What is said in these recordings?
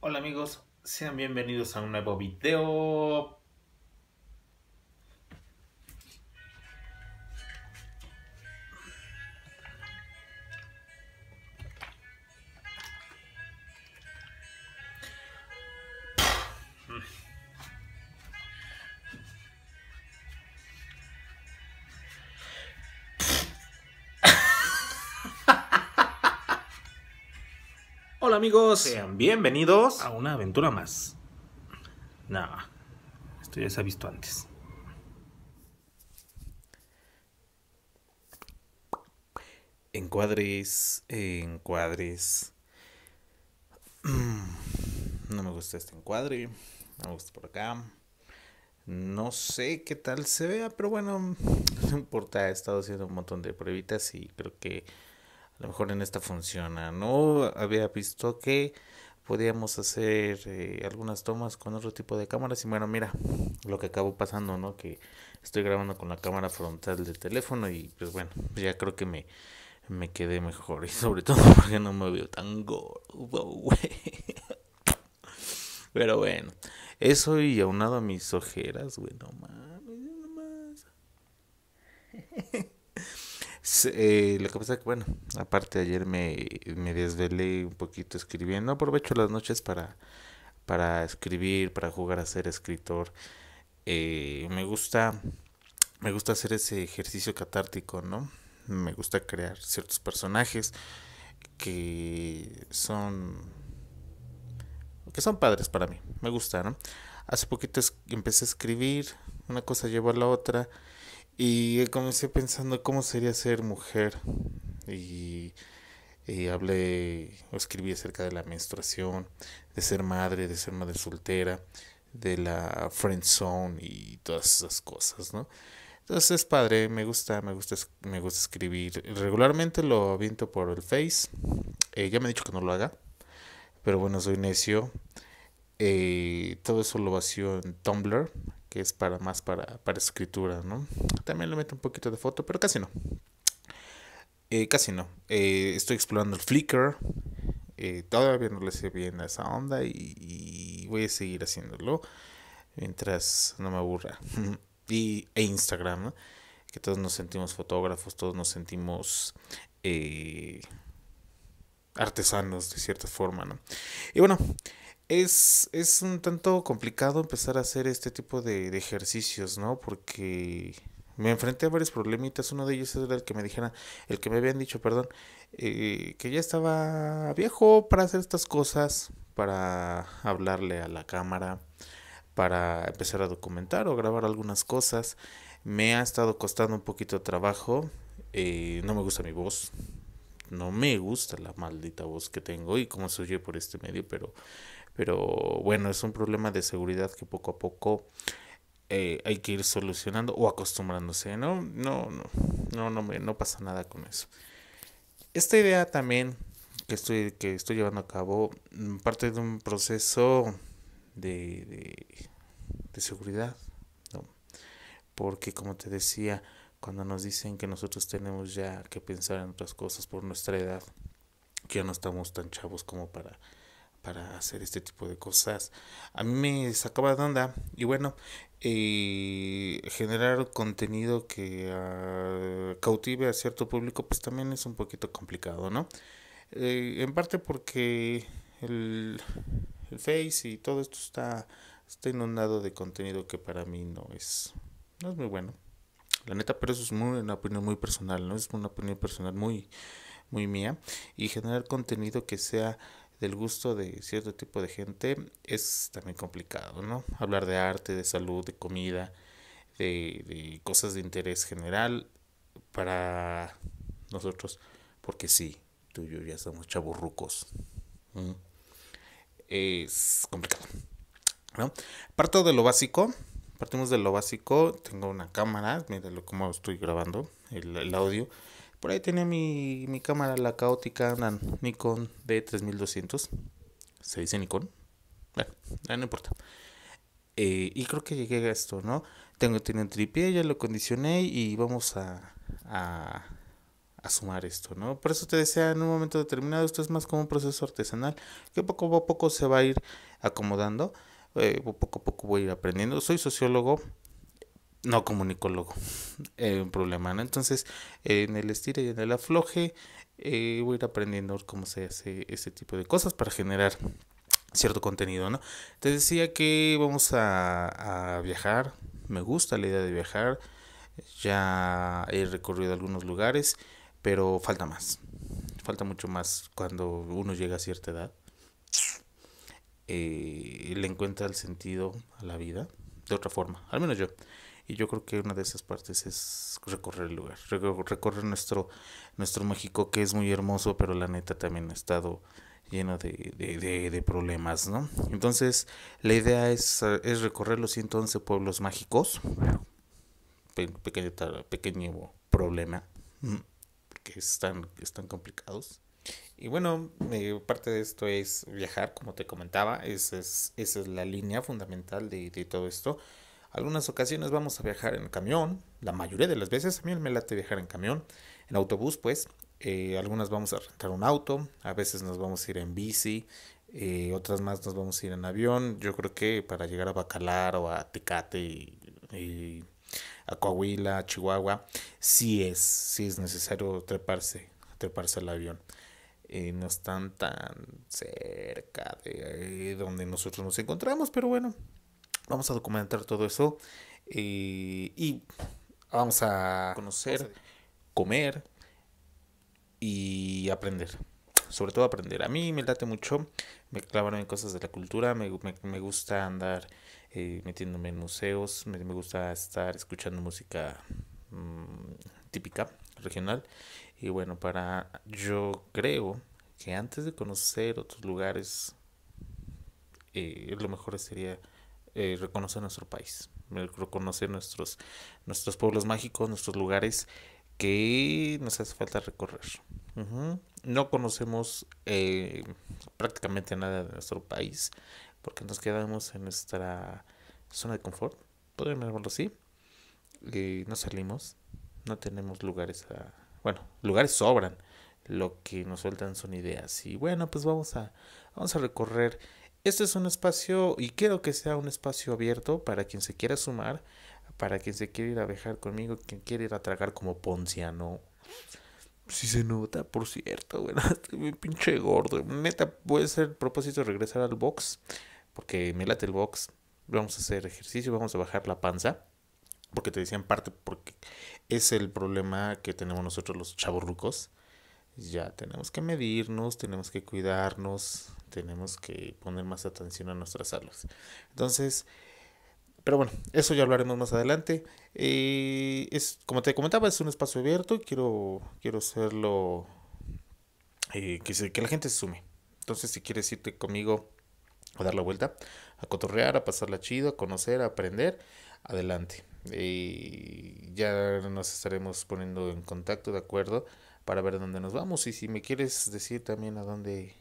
Hola amigos, sean bienvenidos a un nuevo video Hola amigos, sean bienvenidos a una aventura más. Nada, esto ya se ha visto antes. Encuadres, encuadres. Mm, no me gusta este encuadre, no me gusta por acá. No sé qué tal se vea, pero bueno, no importa, he estado haciendo un montón de pruebitas y creo que a lo mejor en esta funciona, ¿no? Había visto que podíamos hacer eh, algunas tomas con otro tipo de cámaras y bueno, mira lo que acabo pasando, ¿no? Que estoy grabando con la cámara frontal del teléfono y pues bueno, ya creo que me, me quedé mejor y sobre todo porque no me veo tan gordo, güey. Pero bueno, eso y aunado a mis ojeras, güey, no más. Pues, eh, lo que pasa que, bueno, aparte ayer me, desvelé un poquito escribiendo. Aprovecho las noches para, escribir, para jugar a ser escritor. Eh, me gusta me gusta hacer ese ejercicio catártico, ¿no? Me gusta crear ciertos personajes que son que son padres para mí, me gusta, ¿no? Hace poquito empecé a escribir, una cosa llevó a la otra y comencé pensando cómo sería ser mujer. Y, hablé o escribí acerca de la menstruación, de ser madre, de ser madre soltera, de la friend zone y todas esas cosas, ¿no? Entonces es padre, me gusta, me gusta, me gusta escribir. Regularmente lo aviento por el Face. Eh, ya me ha dicho que no lo haga, pero bueno, soy necio. Eh, todo eso lo vacío en Tumblr, es para más para, escritura, ¿no? También le meto un poquito de foto, pero casi no. Eh, casi no. Eh, estoy explorando el Flickr. Eh, todavía no le sé bien a esa onda y, voy a seguir haciéndolo mientras no me aburra. y, e Instagram, ¿no? que todos nos sentimos fotógrafos, todos nos sentimos artesanos de cierta forma. ¿no? Y bueno, es, es un tanto complicado empezar a hacer este tipo de, ejercicios, ¿no? Porque me enfrenté a varios problemitas. Uno de ellos era el que me dijeran, el que me habían dicho, perdón, eh, que ya estaba viejo para hacer estas cosas, para hablarle a la cámara, para empezar a documentar o grabar algunas cosas. Me ha estado costando un poquito de trabajo. Eh, no me gusta mi voz. No me gusta la maldita voz que tengo y cómo se oye por este medio, pero pero bueno, es un problema de seguridad que poco a poco eh, hay que ir solucionando o acostumbrándose, ¿no? No, no, no, no, no pasa nada con eso. Esta idea también que estoy, que estoy llevando a cabo mm, parte de un proceso de, de, de seguridad, ¿no? Porque como te decía, cuando nos dicen que nosotros tenemos ya que pensar en otras cosas por nuestra edad, que ya no estamos tan chavos como para para hacer este tipo de cosas. A mí me sacaba de onda y bueno, eh, generar contenido que ah, cautive a cierto público pues también es un poquito complicado, ¿no? Eh, en parte porque el, el, Face y todo esto está, está inundado de contenido que para mí no es, no es muy bueno. La neta, pero eso es muy, una opinión muy personal, ¿no? Es una opinión personal muy, muy mía. Y generar contenido que sea del gusto de cierto tipo de gente es también complicado, ¿no? Hablar de arte, de salud, de comida, de, cosas de interés general para nosotros, porque sí, tú y yo ya somos chaburrucos. Es complicado, ¿no? Parto de lo básico, partimos de lo básico, tengo una cámara, míralo cómo estoy grabando el, el audio por ahí tenía mi, cámara, la caótica, una Nikon D3200. ¿Se dice Nikon? Bueno, no importa. Eh, y creo que llegué a esto, ¿no? Tengo, tiene un tripié, ya lo condicioné y vamos a, a, sumar esto, ¿no? Por eso te decía, en un momento determinado, esto es más como un proceso artesanal que poco a poco se va a ir acomodando, eh, poco a poco voy a ir aprendiendo. Soy sociólogo, no comunicólogo, eh, un problema, ¿no? Entonces, en el estilo y en el afloje, eh, voy a ir aprendiendo cómo se hace ese tipo de cosas para generar cierto contenido, ¿no? Te decía que vamos a, viajar, me gusta la idea de viajar, ya he recorrido algunos lugares, pero falta más, falta mucho más cuando uno llega a cierta edad. Eh, le encuentra el sentido a la vida de otra forma, al menos yo. Y yo creo que una de esas partes es recorrer el lugar, recorrer nuestro, nuestro México que es muy hermoso, pero la neta también ha estado lleno de, problemas, ¿no? Entonces, la idea es, es recorrer los 111 pueblos mágicos. pequeño, pequeño problema, mm, que están, están complicados. Y bueno, eh, parte de esto es viajar, como te comentaba, esa es, esa es la línea fundamental de, de todo esto. Algunas ocasiones vamos a viajar en camión, la mayoría de las veces, a mí me late viajar en camión, en autobús pues, eh, algunas vamos a rentar un auto, a veces nos vamos a ir en bici, eh, otras más nos vamos a ir en avión. Yo creo que para llegar a Bacalar o a Tecate y, a Coahuila, a Chihuahua, sí es, sí es necesario treparse, treparse al avión. Eh, no están tan cerca de donde nosotros nos encontramos, pero bueno, Vamos a documentar todo eso eh, y vamos a conocer, comer y aprender. Sobre todo aprender. A mí me late mucho, me clavaron en cosas de la cultura, me, gusta andar eh, metiéndome en museos, me, gusta estar escuchando música mm, típica, regional. Y bueno, para yo creo que antes de conocer otros lugares, eh, lo mejor sería eh, nuestro país, eh, reconoce nuestros, nuestros pueblos mágicos, nuestros lugares que nos hace falta recorrer. No conocemos eh, prácticamente nada de nuestro país porque nos quedamos en nuestra zona de confort, podemos llamarlo así. no salimos, no tenemos lugares a... Bueno, lugares sobran. Lo que nos sueltan son ideas. Y bueno, pues vamos a, vamos a recorrer este es un espacio y quiero que sea un espacio abierto para quien se quiera sumar, para quien se quiera ir a viajar conmigo, quien quiera ir a tragar como Ponciano. ¿ah, si sí se nota, por cierto, güey, estoy muy pinche gordo. Meta puede ser propósito regresar al box, porque me late el box. Vamos a hacer ejercicio, vamos a bajar la panza, porque te decía en parte, porque es el problema que tenemos nosotros los rucos. Ya tenemos que medirnos, tenemos que cuidarnos, tenemos que poner más atención a nuestras salas, Entonces, pero bueno, eso ya hablaremos más adelante. Eh, es, como te comentaba, es un espacio abierto. y Quiero, quiero hacerlo. Eh, que, que la gente se sume. Entonces, si quieres irte conmigo a dar la vuelta, a cotorrear, a pasarla chido, a conocer, a aprender, adelante. Eh, ya nos estaremos poniendo en contacto, ¿de acuerdo? Para ver dónde nos vamos. Y si me quieres decir también a dónde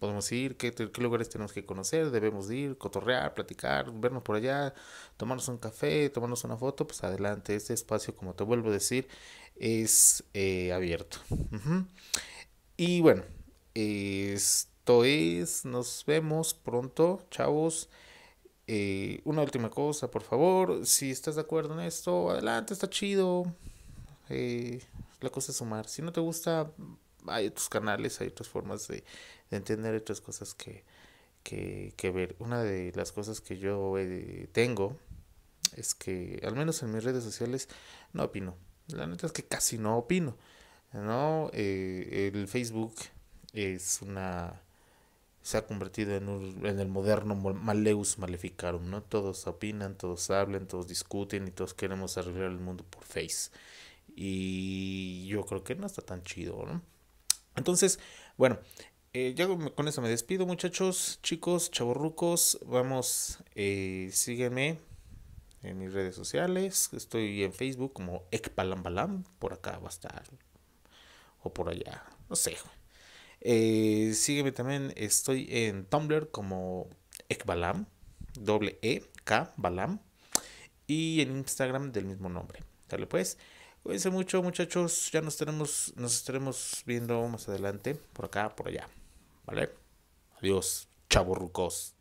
podemos ir, qué, lugares tenemos que conocer, debemos ir, cotorrear, platicar, vernos por allá, tomarnos un café, tomarnos una foto, pues adelante, este espacio, como te vuelvo a decir, es eh, abierto. Y bueno, esto es, nos vemos pronto, chavos. Eh, una última cosa, por favor, si estás de acuerdo en esto, adelante, está chido. Eh, la cosa es sumar. Si no te gusta, hay otros canales, hay otras formas de, de entender otras cosas que, ver. Una de las cosas que yo eh, tengo es que, al menos en mis redes sociales, no opino. La neta es que casi no opino. ¿no? Eh, el Facebook es una se ha convertido en, un, en el moderno maleus maleficarum, ¿no? Todos opinan, todos hablan, todos discuten y todos queremos arreglar el mundo por Face. Y yo creo que no está tan chido, ¿no? Entonces, bueno, eh, ya con eso me despido, muchachos, chicos, chavorrucos. Vamos, eh, sígueme en mis redes sociales. Estoy en Facebook como Ekpalambalam. Por acá va a estar. O por allá. No sé. Eh, sígueme también. Estoy en Tumblr como Ekbalam. Doble E K Balam. Y en Instagram del mismo nombre. Dale pues. Cuídense mucho, muchachos. Ya nos tenemos, nos estaremos viendo más adelante, por acá, por allá. ¿Vale? Adiós, chavos